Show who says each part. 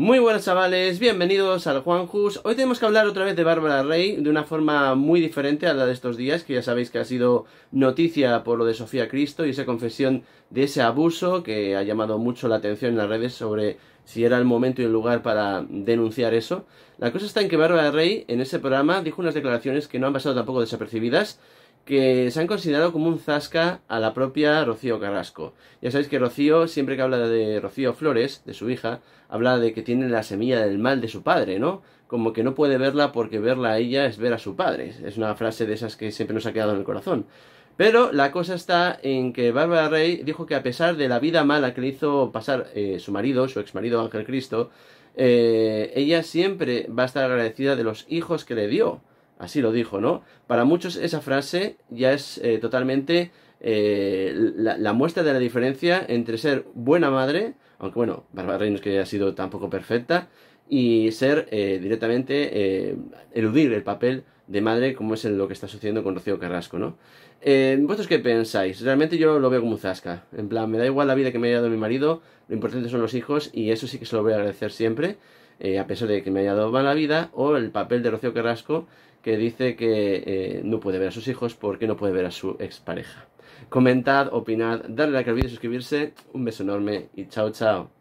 Speaker 1: Muy buenas chavales, bienvenidos al Juanjus. Hoy tenemos que hablar otra vez de Bárbara Rey de una forma muy diferente a la de estos días, que ya sabéis que ha sido noticia por lo de Sofía Cristo y esa confesión de ese abuso que ha llamado mucho la atención en las redes sobre si era el momento y el lugar para denunciar eso. La cosa está en que Bárbara Rey en ese programa dijo unas declaraciones que no han pasado tampoco desapercibidas que se han considerado como un zasca a la propia Rocío Carrasco. Ya sabéis que Rocío, siempre que habla de Rocío Flores, de su hija, habla de que tiene la semilla del mal de su padre, ¿no? Como que no puede verla porque verla a ella es ver a su padre. Es una frase de esas que siempre nos ha quedado en el corazón. Pero la cosa está en que Bárbara Rey dijo que a pesar de la vida mala que le hizo pasar eh, su marido, su ex marido Ángel Cristo, eh, ella siempre va a estar agradecida de los hijos que le dio Así lo dijo, ¿no? Para muchos esa frase ya es eh, totalmente eh, la, muestra de la diferencia entre ser buena madre, aunque bueno, no es que haya sido tampoco perfecta, y ser eh, directamente, eludir el papel de madre como es lo que está sucediendo con Rocío Carrasco, ¿no? ¿Vosotros qué pensáis? Realmente yo lo veo como un zasca. En plan, me da igual la vida que me haya dado mi marido, lo importante son los hijos y eso sí que se lo voy a agradecer siempre. Eh, a pesar de que me haya dado mala vida, o el papel de Rocío Carrasco, que dice que eh, no puede ver a sus hijos porque no puede ver a su expareja. Comentad, opinad, darle like al vídeo, suscribirse, un beso enorme y chao chao.